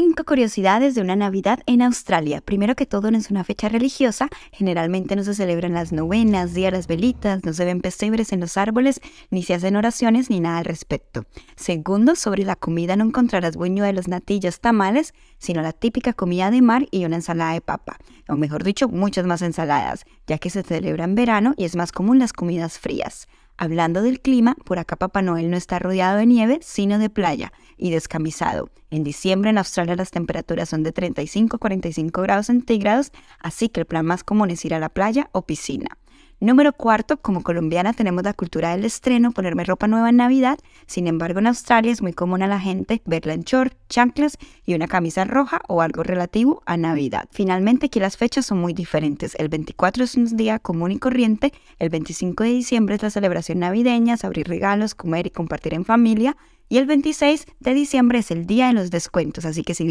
Cinco curiosidades de una Navidad en Australia. Primero que todo, no es una fecha religiosa. Generalmente no se celebran las novenas, día las velitas, no se ven pesebres en los árboles, ni se hacen oraciones, ni nada al respecto. Segundo, sobre la comida no encontrarás los natillas, tamales, sino la típica comida de mar y una ensalada de papa. O mejor dicho, muchas más ensaladas, ya que se celebra en verano y es más común las comidas frías. Hablando del clima, por acá Papá Noel no está rodeado de nieve, sino de playa y descamisado. En diciembre en Australia las temperaturas son de 35 a 45 grados centígrados, así que el plan más común es ir a la playa o piscina. Número cuarto, como colombiana tenemos la cultura del estreno, ponerme ropa nueva en Navidad. Sin embargo, en Australia es muy común a la gente verla en short, chanclas y una camisa roja o algo relativo a Navidad. Finalmente, aquí las fechas son muy diferentes. El 24 es un día común y corriente, el 25 de diciembre es la celebración navideña, abrir regalos, comer y compartir en familia. Y el 26 de diciembre es el día de los descuentos, así que si